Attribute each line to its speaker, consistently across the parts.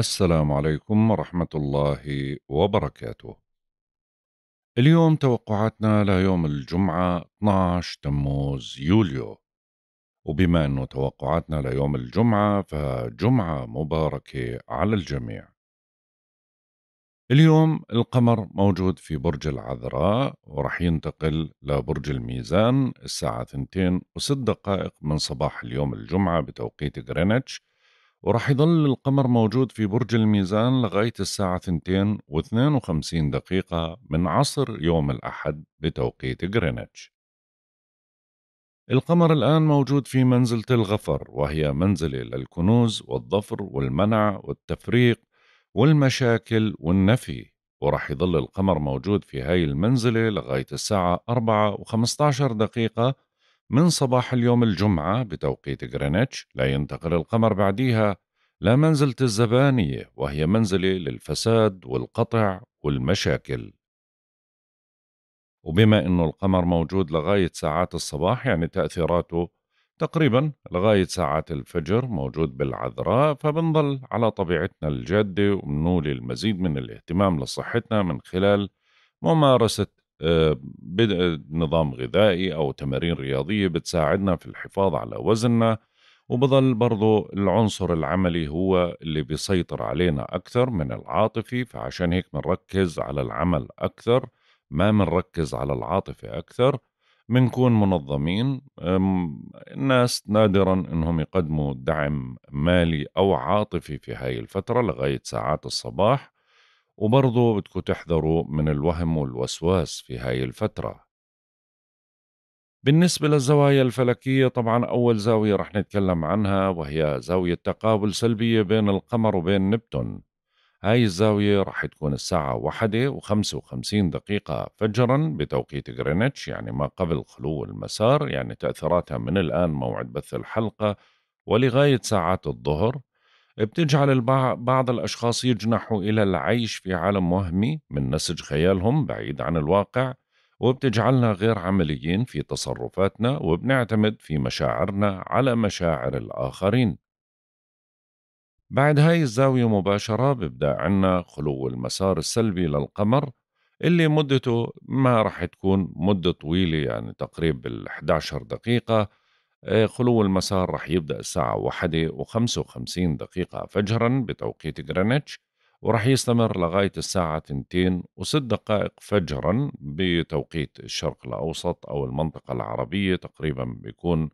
Speaker 1: السلام عليكم ورحمة الله وبركاته. اليوم توقعاتنا ليوم الجمعة 12 تموز يوليو. وبما أنه توقعاتنا ليوم الجمعة فجمعة مباركة على الجميع. اليوم القمر موجود في برج العذراء ورح ينتقل لبرج الميزان الساعة 2 و6 دقائق من صباح اليوم الجمعة بتوقيت غرينتش وراح يضل القمر موجود في برج الميزان لغاية الساعة 2 و52 دقيقة من عصر يوم الأحد بتوقيت غرينتش القمر الآن موجود في منزلة الغفر وهي منزلة للكنوز والظفر والمنع والتفريق والمشاكل والنفي وراح يظل القمر موجود في هاي المنزلة لغاية الساعة 4 و15 دقيقة من صباح اليوم الجمعة بتوقيت غرينتش لا ينتقل القمر بعديها لمنزلة الزبانية وهي منزلة للفساد والقطع والمشاكل وبما أنه القمر موجود لغاية ساعات الصباح يعني تأثيراته تقريبا لغاية ساعات الفجر موجود بالعذراء فبنضل على طبيعتنا الجادة وبنولي المزيد من الاهتمام لصحتنا من خلال ممارسة آه، بدء نظام غذائي أو تمارين رياضية بتساعدنا في الحفاظ على وزننا وبضل برضو العنصر العملي هو اللي بيسيطر علينا أكثر من العاطفي فعشان هيك بنركز على العمل أكثر ما بنركز على العاطفة أكثر بنكون منظمين الناس نادرا انهم يقدموا دعم مالي او عاطفي في هاي الفتره لغايه ساعات الصباح وبرضه بدكم تحذروا من الوهم والوسواس في هاي الفترة بالنسبة للزوايا الفلكية طبعا أول زاوية رح نتكلم عنها وهي زاوية تقابل سلبية بين القمر وبين نبتون هاي الزاوية رح تكون الساعة واحدة وخمسة وخمسين دقيقة فجرا بتوقيت غرينتش يعني ما قبل خلو المسار يعني تأثيراتها من الآن موعد بث الحلقة ولغاية ساعات الظهر بتجعل بعض الأشخاص يجنحوا إلى العيش في عالم وهمي من نسج خيالهم بعيد عن الواقع وبتجعلنا غير عمليين في تصرفاتنا وبنعتمد في مشاعرنا على مشاعر الآخرين بعد هاي الزاوية مباشرة ببدأ عنا خلو المسار السلبي للقمر اللي مدته ما رح تكون مدة طويلة يعني ال 11 دقيقة آه، خلو المسار رح يبدأ الساعة واحدة وخمسة وخمسين دقيقة فجرا بتوقيت غرينتش ورح يستمر لغاية الساعة تنتين وست دقائق فجرا بتوقيت الشرق الأوسط أو المنطقة العربية تقريبا بيكون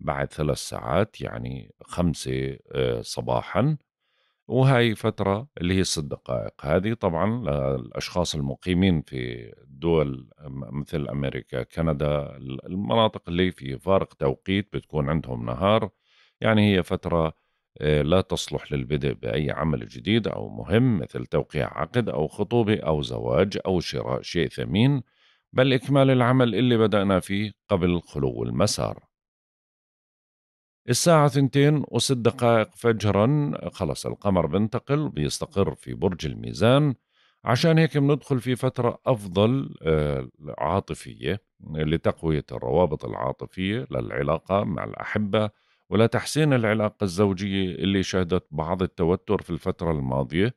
Speaker 1: بعد ثلاث ساعات يعني خمسة آه، صباحا وهي فترة اللي هي الست دقائق هذه طبعا للأشخاص آه، المقيمين في دول مثل أمريكا كندا المناطق اللي في فارق توقيت بتكون عندهم نهار يعني هي فترة آه، لا تصلح للبدء بأي عمل جديد أو مهم مثل توقيع عقد أو خطوبة أو زواج أو شراء شيء ثمين بل إكمال العمل اللي بدأنا فيه قبل خلو المسار الساعة ثنتين وست دقائق فجرا خلص القمر بنتقل بيستقر في برج الميزان عشان هيك بندخل في فترة أفضل آه، عاطفية لتقوية الروابط العاطفية للعلاقة مع الأحبة ولتحسين العلاقة الزوجية اللي شهدت بعض التوتر في الفترة الماضية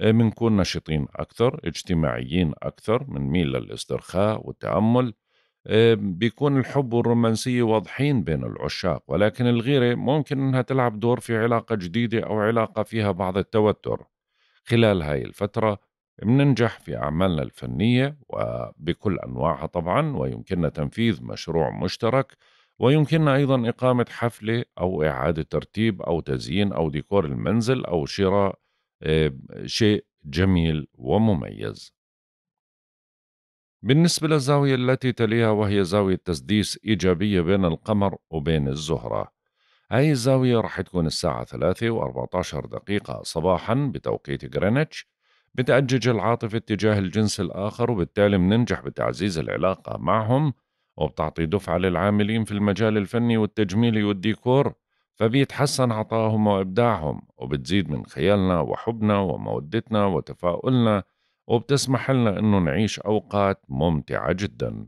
Speaker 1: آه، بنكون نشيطين أكثر اجتماعيين أكثر بنميل للاسترخاء والتأمل بيكون الحب والرومانسية واضحين بين العشاق ولكن الغيرة ممكن أنها تلعب دور في علاقة جديدة أو علاقة فيها بعض التوتر خلال هاي الفترة بننجح في أعمالنا الفنية وبكل أنواعها طبعا ويمكننا تنفيذ مشروع مشترك ويمكننا أيضا إقامة حفلة أو إعادة ترتيب أو تزيين أو ديكور المنزل أو شراء آه، شيء جميل ومميز بالنسبة للزاوية التي تليها وهي زاوية تسديس إيجابية بين القمر وبين الزهرة هاي الزاوية راح تكون الساعة 3 و14 دقيقة صباحا بتوقيت غرينتش بتأجج العاطفة اتجاه الجنس الآخر وبالتالي مننجح بتعزيز العلاقة معهم وبتعطي دفعة للعاملين في المجال الفني والتجميلي والديكور فبيتحسن عطاهم وإبداعهم وبتزيد من خيالنا وحبنا ومودتنا وتفاؤلنا وبتسمح لنا أنه نعيش أوقات ممتعة جدا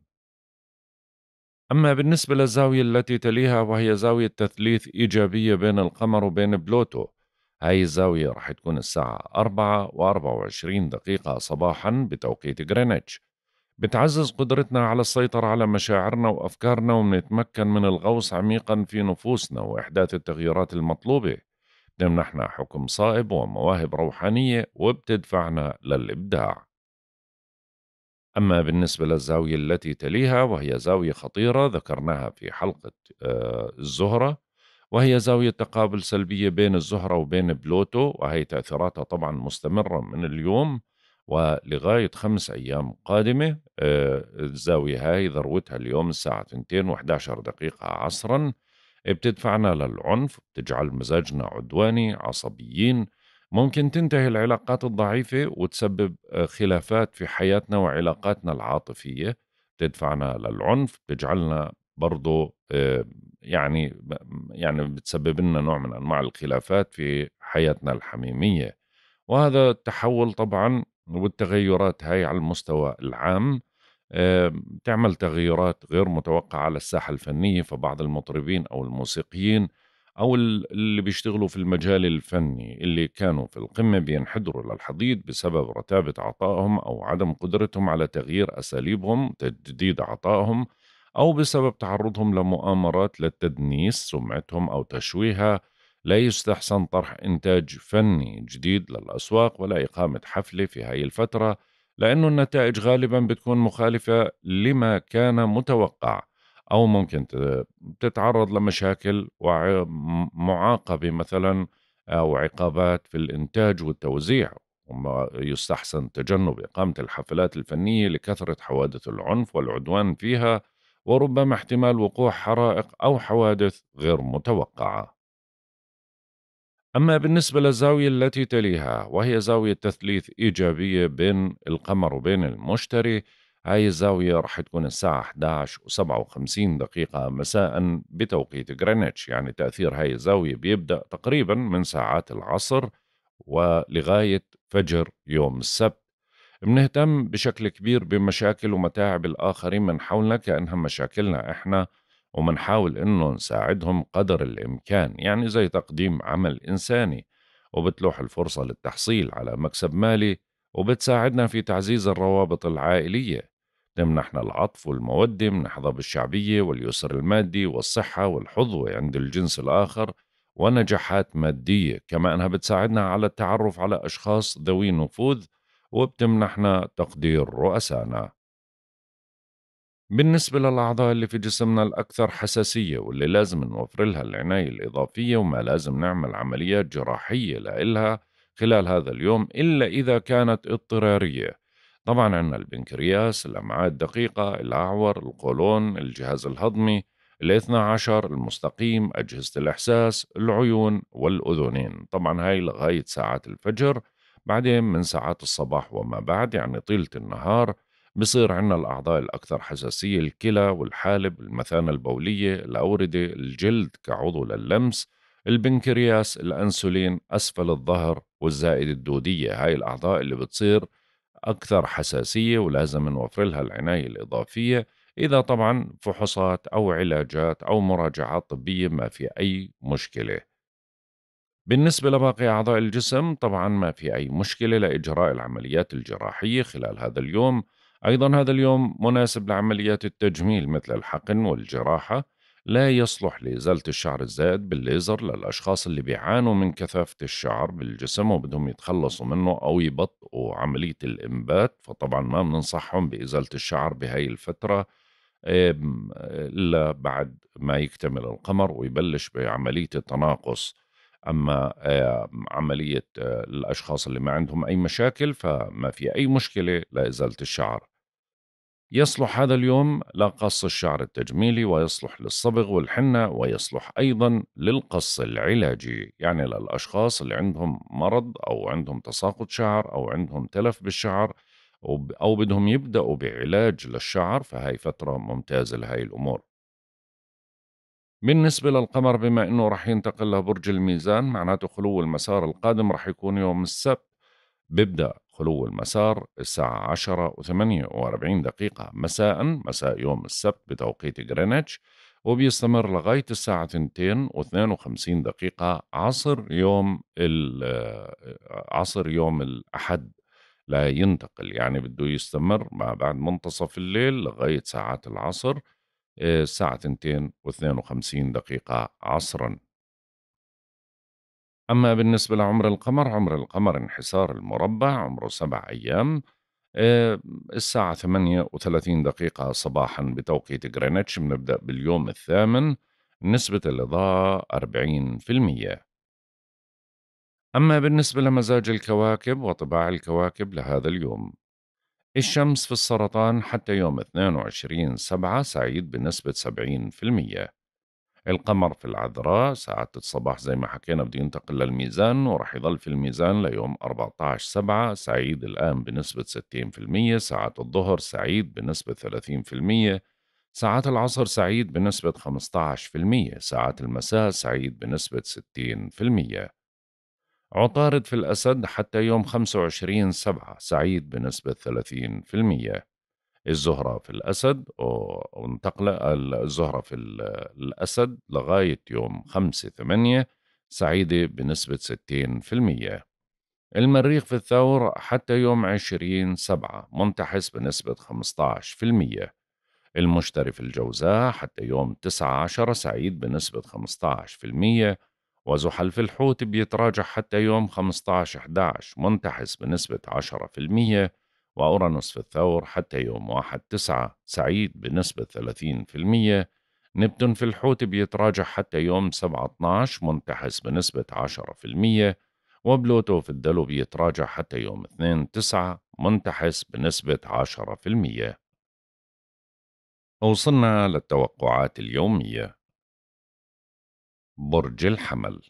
Speaker 1: أما بالنسبة للزاوية التي تليها وهي زاوية تثليث إيجابية بين القمر وبين بلوتو هاي الزاوية رح تكون الساعة 4 و24 دقيقة صباحا بتوقيت غرينتش بتعزز قدرتنا على السيطرة على مشاعرنا وأفكارنا ونتمكن من الغوص عميقا في نفوسنا وإحداث التغييرات المطلوبة بتمنحنا حكم صائب ومواهب روحانية وبتدفعنا للإبداع أما بالنسبة للزاوية التي تليها وهي زاوية خطيرة ذكرناها في حلقة آه، الزهرة وهي زاوية تقابل سلبية بين الزهرة وبين بلوتو وهي تأثيراتها طبعا مستمرة من اليوم ولغاية خمس أيام قادمة آه، الزاوية هاي ذروتها اليوم الساعة 2.11 و11 دقيقة عصرا بتدفعنا للعنف بتجعل مزاجنا عدواني عصبيين ممكن تنتهي العلاقات الضعيفة وتسبب آه، خلافات في حياتنا وعلاقاتنا العاطفية بتدفعنا للعنف بتجعلنا برضو آه، يعني يعني بتسبب لنا نوع من انواع الخلافات في حياتنا الحميميه وهذا التحول طبعا والتغيرات هاي على المستوى العام تعمل تغييرات غير متوقعة على الساحة الفنية فبعض المطربين أو الموسيقيين أو اللي بيشتغلوا في المجال الفني اللي كانوا في القمة بينحدروا للحضيض بسبب رتابة عطائهم أو عدم قدرتهم على تغيير أساليبهم تجديد عطائهم أو بسبب تعرضهم لمؤامرات للتدنيس سمعتهم أو تشويهها لا يستحسن طرح إنتاج فني جديد للأسواق ولا إقامة حفلة في هاي الفترة لأنه النتائج غالبا بتكون مخالفة لما كان متوقع أو ممكن تتعرض لمشاكل ومعاقبة مثلا أو آه، عقابات في الإنتاج والتوزيع يستحسن تجنب إقامة الحفلات الفنية لكثرة حوادث العنف والعدوان فيها وربما احتمال وقوع حرائق أو حوادث غير متوقعة أما بالنسبة للزاوية التي تليها وهي زاوية تثليث إيجابية بين القمر وبين المشتري هاي الزاوية راح تكون الساعة 11 و57 دقيقة مساء بتوقيت غرينتش يعني تأثير هاي الزاوية بيبدأ تقريبا من ساعات العصر ولغاية فجر يوم السبت بنهتم بشكل كبير بمشاكل ومتاعب الآخرين من حولنا كأنها مشاكلنا إحنا ومنحاول انه نساعدهم قدر الامكان يعني زي تقديم عمل انساني وبتلوح الفرصة للتحصيل على مكسب مالي وبتساعدنا في تعزيز الروابط العائلية تمنحنا العطف والمودة منحظى بالشعبية واليسر المادي والصحة والحظوة عند الجنس الآخر ونجاحات مادية كما أنها بتساعدنا على التعرف على أشخاص ذوي نفوذ وبتمنحنا تقدير رؤسائنا بالنسبة للأعضاء اللي في جسمنا الأكثر حساسية واللي لازم نوفر لها العناية الإضافية وما لازم نعمل عمليات جراحية لإلها خلال هذا اليوم إلا إذا كانت اضطرارية طبعا عندنا البنكرياس الأمعاء الدقيقة الأعور القولون الجهاز الهضمي الاثنى عشر المستقيم أجهزة الإحساس العيون والأذنين طبعا هاي لغاية ساعات الفجر بعدين من ساعات الصباح وما بعد يعني طيلة النهار بصير عندنا الأعضاء الأكثر حساسية الكلى والحالب المثانة البولية الأوردة الجلد كعضو للمس البنكرياس الأنسولين أسفل الظهر والزائدة الدودية هاي الأعضاء اللي بتصير أكثر حساسية ولازم نوفر لها العناية الإضافية إذا طبعا فحوصات أو علاجات أو مراجعات طبية ما في أي مشكلة بالنسبة لباقي أعضاء الجسم طبعا ما في أي مشكلة لإجراء العمليات الجراحية خلال هذا اليوم أيضا هذا اليوم مناسب لعمليات التجميل مثل الحقن والجراحة لا يصلح لإزالة الشعر الزائد بالليزر للأشخاص اللي بيعانوا من كثافة الشعر بالجسم وبدهم يتخلصوا منه أو يبطئوا عملية الإنبات فطبعا ما بننصحهم بإزالة الشعر بهاي الفترة إلا بعد ما يكتمل القمر ويبلش بعملية التناقص أما عملية آه، الأشخاص اللي ما عندهم أي مشاكل فما في أي مشكلة لإزالة الشعر يصلح هذا اليوم لقص الشعر التجميلي ويصلح للصبغ والحنة ويصلح أيضا للقص العلاجي يعني للأشخاص اللي عندهم مرض أو عندهم تساقط شعر أو عندهم تلف بالشعر أو بدهم يبدأوا بعلاج للشعر فهي فترة ممتازة لهي الأمور بالنسبة للقمر بما أنه رح ينتقل لبرج الميزان معناته خلو المسار القادم رح يكون يوم السبت بيبدأ خلو المسار الساعة 10 و48 دقيقة مساء مساء يوم السبت بتوقيت غرينتش وبيستمر لغاية الساعة 2 و52 دقيقة عصر يوم عصر يوم الأحد لا ينتقل يعني بده يستمر ما بعد منتصف الليل لغاية ساعات العصر آه، الساعة 2 و52 دقيقة عصرا أما بالنسبة لعمر القمر عمر القمر انحسار المربع عمره سبع أيام آه، الساعة ثمانية وثلاثين دقيقة صباحا بتوقيت جرينتش بنبدأ باليوم الثامن نسبة الإضاءة أربعين في المية أما بالنسبة لمزاج الكواكب وطباع الكواكب لهذا اليوم الشمس في السرطان حتى يوم 22 سبعة سعيد بنسبة 70% القمر في العذراء ساعة الصباح زي ما حكينا بده ينتقل للميزان وراح يضل في الميزان ليوم 14 سبعة سعيد الآن بنسبة 60% ساعة الظهر سعيد بنسبة 30% ساعات العصر سعيد بنسبة 15% ساعات المساء سعيد بنسبة 60% عطارد في الأسد حتى يوم 25 سبعة سعيد بنسبة 30% الزهرة في الأسد وانتقل الزهرة في الأسد لغاية يوم 5 8 سعيدة بنسبة 60% المريخ في الثور حتى يوم 20 7 منتحس بنسبة 15% المشتري في الجوزاء حتى يوم 19 سعيد بنسبة 15% وزحل في الحوت بيتراجع حتى يوم 15 11 منتحس بنسبة 10% وأورانوس في الثور حتى يوم واحد تسعة سعيد بنسبة 30% نبتون في الحوت بيتراجع حتى يوم 7-12 منتحس بنسبة 10% وبلوتو في الدلو بيتراجع حتى يوم 2-9 منتحس بنسبة 10% وصلنا للتوقعات اليومية برج الحمل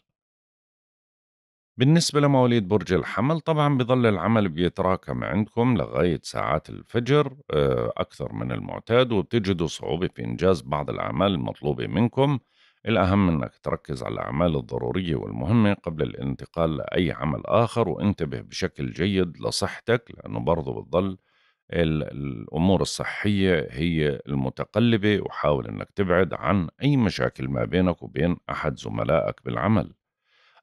Speaker 1: بالنسبة لمواليد برج الحمل طبعا بظل العمل بيتراكم عندكم لغاية ساعات الفجر آه، أكثر من المعتاد وبتجدوا صعوبة في إنجاز بعض الأعمال المطلوبة منكم الأهم أنك تركز على الأعمال الضرورية والمهمة قبل الانتقال لأي عمل آخر وانتبه بشكل جيد لصحتك لأنه برضو بتظل الأمور الصحية هي المتقلبة وحاول أنك تبعد عن أي مشاكل ما بينك وبين أحد زملائك بالعمل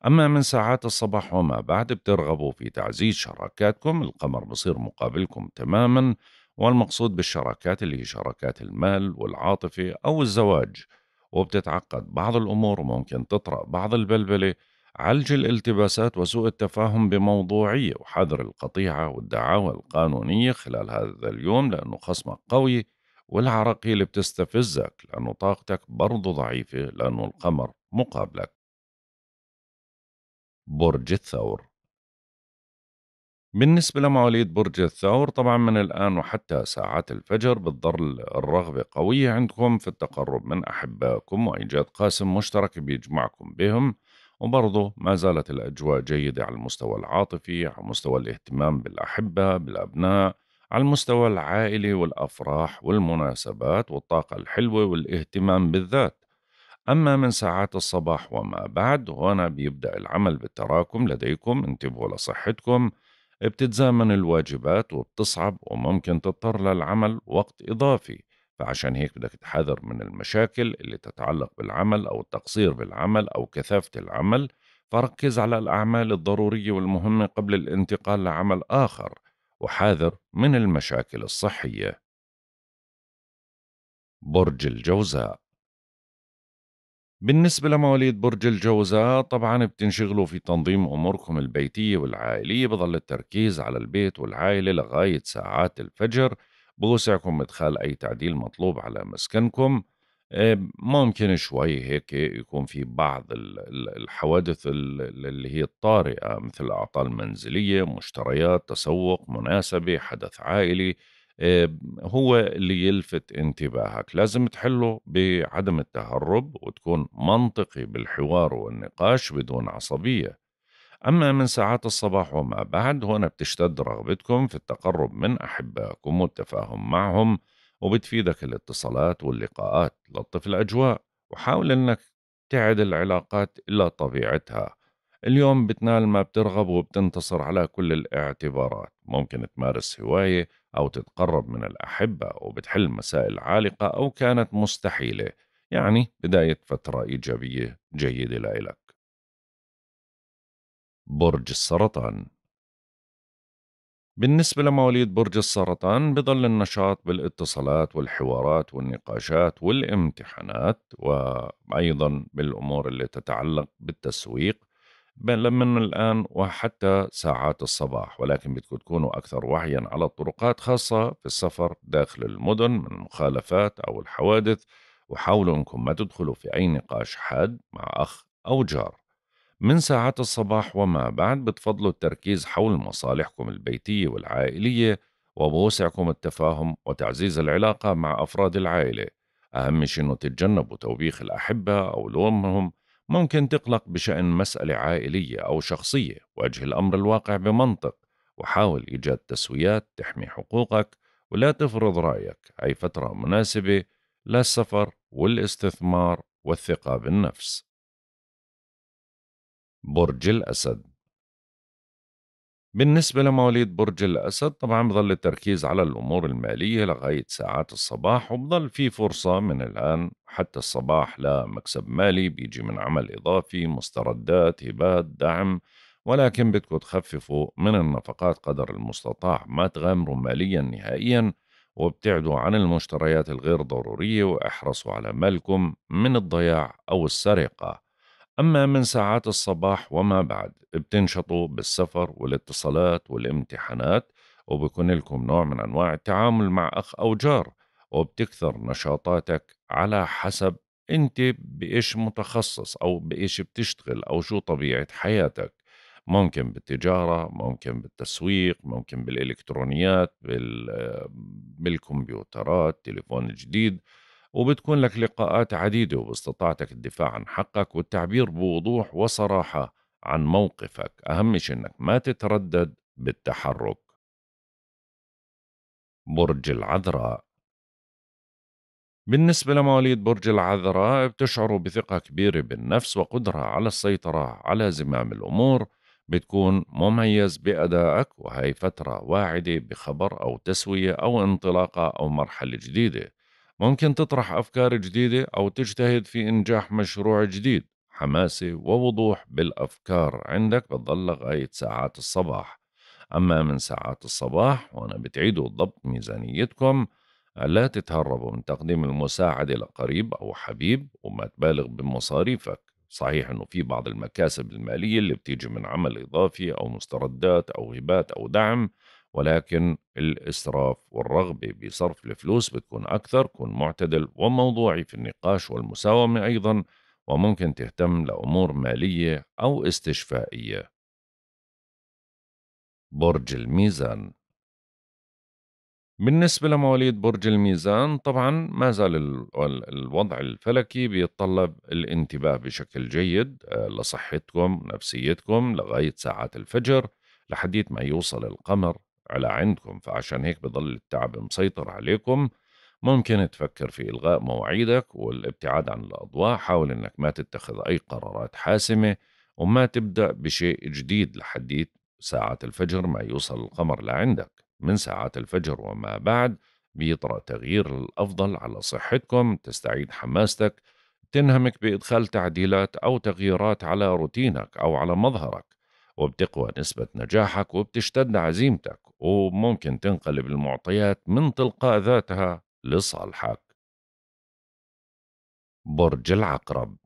Speaker 1: أما من ساعات الصباح وما بعد بترغبوا في تعزيز شراكاتكم القمر بصير مقابلكم تماما والمقصود بالشراكات اللي هي شراكات المال والعاطفة أو الزواج وبتتعقد بعض الأمور وممكن تطرأ بعض البلبلة عالج الالتباسات وسوء التفاهم بموضوعية وحذر القطيعة والدعاوى القانونية خلال هذا اليوم لأنه خصمك قوي والعراقيل بتستفزك لأنه طاقتك برضو ضعيفة لأنه القمر مقابلك برج الثور بالنسبة لمواليد برج الثور طبعا من الآن وحتى ساعات الفجر بتظل الرغبة قوية عندكم في التقرب من أحبائكم وإيجاد قاسم مشترك بيجمعكم بهم وبرضه ما زالت الأجواء جيدة على المستوى العاطفي على مستوى الاهتمام بالأحبة بالأبناء على المستوى العائلي والأفراح والمناسبات والطاقة الحلوة والاهتمام بالذات أما من ساعات الصباح وما بعد هنا بيبدأ العمل بالتراكم لديكم انتبهوا لصحتكم بتتزامن الواجبات وبتصعب وممكن تضطر للعمل وقت إضافي فعشان هيك بدك تحذر من المشاكل اللي تتعلق بالعمل أو التقصير بالعمل أو كثافة العمل فركز على الأعمال الضرورية والمهمة قبل الانتقال لعمل آخر وحاذر من المشاكل الصحية برج الجوزاء بالنسبة لمواليد برج الجوزاء طبعا بتنشغلوا في تنظيم أموركم البيتية والعائلية بظل التركيز على البيت والعائلة لغاية ساعات الفجر بوسعكم إدخال أي تعديل مطلوب على مسكنكم آه، ممكن شوي هيك يكون في بعض الحوادث اللي هي الطارئة مثل أعطال منزلية مشتريات تسوق مناسبة حدث عائلي آه، هو اللي يلفت انتباهك لازم تحله بعدم التهرب وتكون منطقي بالحوار والنقاش بدون عصبية أما من ساعات الصباح وما بعد هنا بتشتد رغبتكم في التقرب من أحبائكم والتفاهم معهم وبتفيدك الاتصالات واللقاءات لطف الأجواء وحاول أنك تعد العلاقات إلى طبيعتها اليوم بتنال ما بترغب وبتنتصر على كل الاعتبارات ممكن تمارس هواية أو تتقرب من الأحبة وبتحل مسائل عالقة أو كانت مستحيلة يعني بداية فترة إيجابية جيدة لإلك برج السرطان بالنسبة لمواليد برج السرطان بضل النشاط بالاتصالات والحوارات والنقاشات والامتحانات وأيضا بالأمور اللي تتعلق بالتسويق من الآن وحتى ساعات الصباح ولكن بدكم تكونوا أكثر وعيا على الطرقات خاصة في السفر داخل المدن من المخالفات أو الحوادث وحاولوا أنكم ما تدخلوا في أي نقاش حاد مع أخ أو جار من ساعات الصباح وما بعد بتفضلوا التركيز حول مصالحكم البيتية والعائلية وبوسعكم التفاهم وتعزيز العلاقة مع أفراد العائلة أهم شيء أنه تتجنبوا توبيخ الأحبة أو لومهم ممكن تقلق بشأن مسألة عائلية أو شخصية واجه الأمر الواقع بمنطق وحاول إيجاد تسويات تحمي حقوقك ولا تفرض رأيك أي فترة مناسبة للسفر والاستثمار والثقة بالنفس برج الأسد بالنسبة لمواليد برج الأسد طبعا بظل التركيز على الأمور المالية لغاية ساعات الصباح وبظل في فرصة من الآن حتى الصباح لمكسب مالي بيجي من عمل إضافي مستردات هبات دعم ولكن بدكم تخففوا من النفقات قدر المستطاع ما تغامروا ماليا نهائيا وابتعدوا عن المشتريات الغير ضرورية واحرصوا على مالكم من الضياع أو السرقة أما من ساعات الصباح وما بعد بتنشطوا بالسفر والاتصالات والامتحانات وبكون لكم نوع من أنواع التعامل مع أخ أو جار وبتكثر نشاطاتك على حسب أنت بإيش متخصص أو بإيش بتشتغل أو شو طبيعة حياتك ممكن بالتجارة ممكن بالتسويق ممكن بالإلكترونيات بالكمبيوترات تليفون جديد وبتكون لك لقاءات عديدة وباستطاعتك الدفاع عن حقك والتعبير بوضوح وصراحة عن موقفك أهم شيء أنك ما تتردد بالتحرك برج العذراء بالنسبة لمواليد برج العذراء بتشعروا بثقة كبيرة بالنفس وقدرة على السيطرة على زمام الأمور بتكون مميز بأدائك وهي فترة واعدة بخبر أو تسوية أو انطلاقة أو مرحلة جديدة ممكن تطرح أفكار جديدة أو تجتهد في إنجاح مشروع جديد حماسة ووضوح بالأفكار عندك بتضل لغاية ساعات الصباح أما من ساعات الصباح وأنا بتعيدوا ضبط ميزانيتكم لا تتهربوا من تقديم المساعدة لقريب أو حبيب وما تبالغ بمصاريفك صحيح أنه في بعض المكاسب المالية اللي بتيجي من عمل إضافي أو مستردات أو هبات أو دعم ولكن الإسراف والرغبة بصرف الفلوس بتكون أكثر كن معتدل وموضوعي في النقاش والمساومة أيضا وممكن تهتم لأمور مالية أو استشفائية برج الميزان بالنسبة لمواليد برج الميزان طبعا ما زال الوضع الفلكي بيتطلب الانتباه بشكل جيد آه، لصحتكم نفسيتكم لغاية ساعات الفجر لحديث ما يوصل القمر على عندكم فعشان هيك بضل التعب مسيطر عليكم ممكن تفكر في إلغاء مواعيدك والابتعاد عن الأضواء حاول أنك ما تتخذ أي قرارات حاسمة وما تبدأ بشيء جديد لحديت ساعة الفجر ما يوصل القمر لعندك من ساعات الفجر وما بعد بيطرأ تغيير الأفضل على صحتكم تستعيد حماستك تنهمك بإدخال تعديلات أو تغييرات على روتينك أو على مظهرك وبتقوى نسبة نجاحك وبتشتد عزيمتك وممكن تنقلب المعطيات من تلقاء ذاتها لصالحك برج العقرب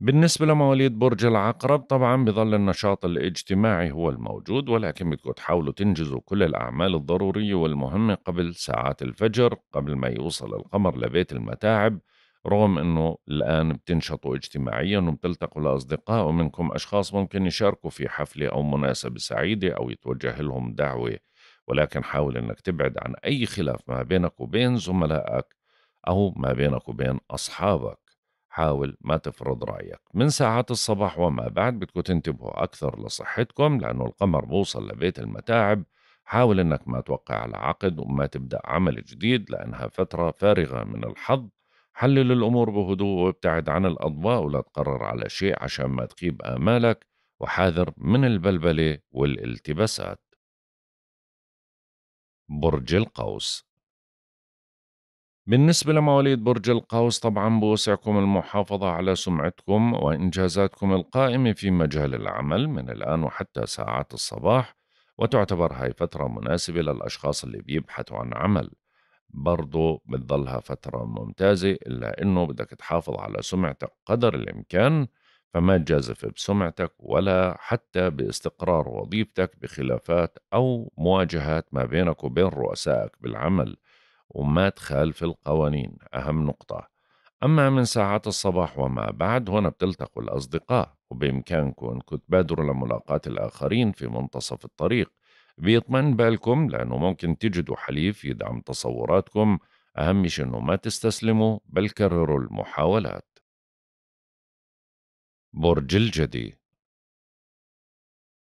Speaker 1: بالنسبة لمواليد برج العقرب طبعا بظل النشاط الاجتماعي هو الموجود ولكن بدكم تحاولوا تنجزوا كل الأعمال الضرورية والمهمة قبل ساعات الفجر قبل ما يوصل القمر لبيت المتاعب رغم أنه الآن بتنشطوا اجتماعيا وبتلتقوا لأصدقاء ومنكم أشخاص ممكن يشاركوا في حفلة أو مناسبة سعيدة أو يتوجه لهم دعوة ولكن حاول أنك تبعد عن أي خلاف ما بينك وبين زملائك أو ما بينك وبين أصحابك حاول ما تفرض رأيك من ساعات الصباح وما بعد بدكم تنتبهوا أكثر لصحتكم لأنه القمر بوصل لبيت المتاعب حاول أنك ما توقع على عقد وما تبدأ عمل جديد لأنها فترة فارغة من الحظ حلل الأمور بهدوء وابتعد عن الأضواء ولا تقرر على شيء عشان ما تخيب آمالك وحاذر من البلبلة والالتباسات برج القوس بالنسبة لمواليد برج القوس طبعا بوسعكم المحافظة على سمعتكم وإنجازاتكم القائمة في مجال العمل من الآن وحتى ساعات الصباح وتعتبر هاي فترة مناسبة للأشخاص اللي بيبحثوا عن عمل برضه بتضلها فترة ممتازة إلا إنه بدك تحافظ على سمعتك قدر الإمكان فما تجازف بسمعتك ولا حتى باستقرار وظيفتك بخلافات أو مواجهات ما بينك وبين رؤسائك بالعمل وما تخالف القوانين أهم نقطة أما من ساعات الصباح وما بعد هنا بتلتقوا الأصدقاء وبإمكانكم أنكم تبادروا لملاقاة الآخرين في منتصف الطريق بيطمن بالكم لأنه ممكن تجدوا حليف يدعم تصوراتكم أهم شيء إنه ما تستسلموا بل كرروا المحاولات برج الجدي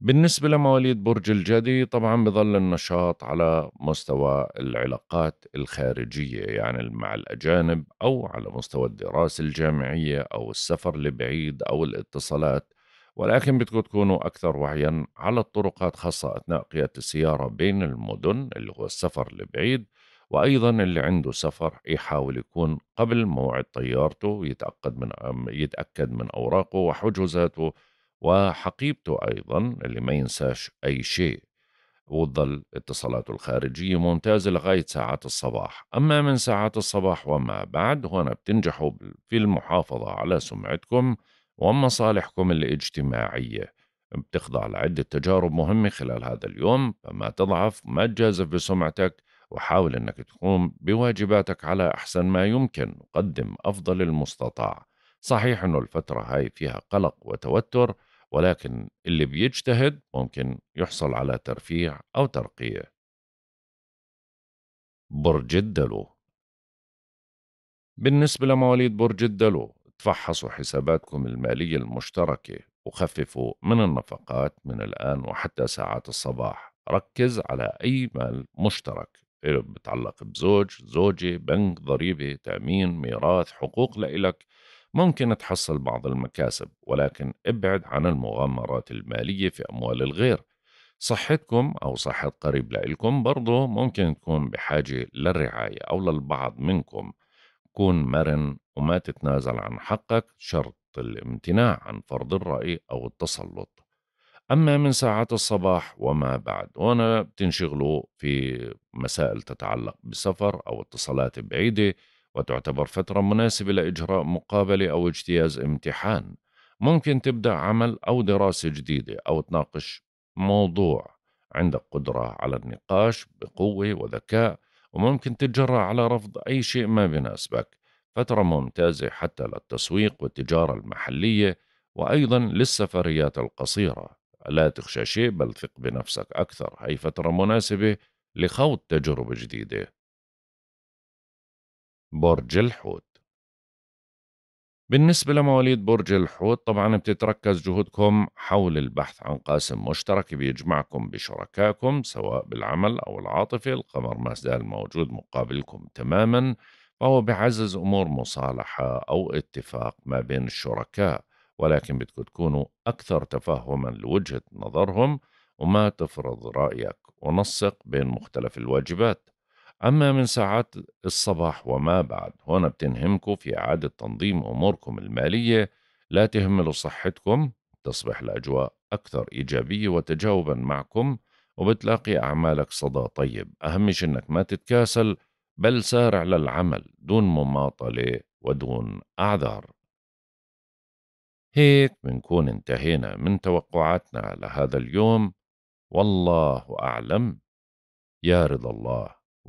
Speaker 1: بالنسبة لمواليد برج الجدي طبعا بظل النشاط على مستوى العلاقات الخارجية يعني مع الأجانب أو على مستوى الدراسة الجامعية أو السفر لبعيد أو الاتصالات ولكن بدكم تكونوا أكثر وعيا على الطرقات خاصة أثناء قيادة السيارة بين المدن اللي هو السفر البعيد وأيضا اللي عنده سفر يحاول يكون قبل موعد طيارته يتأكد من يتأكد من أوراقه وحجوزاته وحقيبته أيضا اللي ما ينساش أي شيء وتظل اتصالاته الخارجية ممتازة لغاية ساعات الصباح أما من ساعات الصباح وما بعد هنا بتنجحوا في المحافظة على سمعتكم ومصالحكم الاجتماعية بتخضع لعدة تجارب مهمة خلال هذا اليوم فما تضعف ما تجازف بسمعتك وحاول أنك تقوم بواجباتك على أحسن ما يمكن وقدم أفضل المستطاع صحيح أنه الفترة هاي فيها قلق وتوتر ولكن اللي بيجتهد ممكن يحصل على ترفيع أو ترقية برج الدلو بالنسبة لمواليد برج الدلو فحصوا حساباتكم المالية المشتركة وخففوا من النفقات من الآن وحتى ساعات الصباح ركز على أي مال مشترك إيه، بتعلق بزوج زوجة بنك ضريبة تأمين ميراث حقوق لإلك ممكن تحصل بعض المكاسب ولكن ابعد عن المغامرات المالية في أموال الغير صحتكم أو صحة قريب لإلكم برضو ممكن تكون بحاجة للرعاية أو للبعض منكم تكون مرن وما تتنازل عن حقك شرط الامتناع عن فرض الرأي أو التسلط أما من ساعات الصباح وما بعد وأنا بتنشغلوا في مسائل تتعلق بالسفر أو اتصالات بعيدة وتعتبر فترة مناسبة لإجراء مقابلة أو اجتياز امتحان ممكن تبدأ عمل أو دراسة جديدة أو تناقش موضوع عندك قدرة على النقاش بقوة وذكاء وممكن تتجرأ على رفض أي شيء ما بيناسبك فترة ممتازة حتى للتسويق والتجارة المحلية وأيضا للسفريات القصيرة لا تخشى شيء بل ثق بنفسك أكثر هي فترة مناسبة لخوض تجربة جديدة برج الحوت بالنسبة لمواليد برج الحوت طبعا بتتركز جهودكم حول البحث عن قاسم مشترك بيجمعكم بشركائكم سواء بالعمل أو العاطفة القمر ما زال موجود مقابلكم تماما فهو بيعزز أمور مصالحة أو اتفاق ما بين الشركاء ولكن بدكم تكونوا أكثر تفهما لوجهة نظرهم وما تفرض رأيك ونسق بين مختلف الواجبات أما من ساعات الصباح وما بعد هنا بتنهمكم في إعادة تنظيم أموركم المالية لا تهملوا صحتكم تصبح الأجواء أكثر إيجابية وتجاوبا معكم وبتلاقي أعمالك صدى طيب أهم شيء أنك ما تتكاسل بل سارع للعمل دون مماطلة ودون أعذار هيك بنكون انتهينا من توقعاتنا لهذا اليوم والله أعلم يا رضا الله